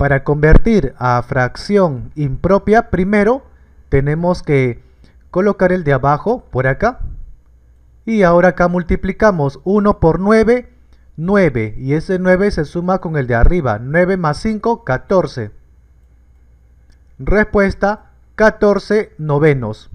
Para convertir a fracción impropia, primero tenemos que colocar el de abajo por acá. Y ahora acá multiplicamos 1 por 9, 9. Y ese 9 se suma con el de arriba. 9 más 5, 14. Respuesta, 14 novenos.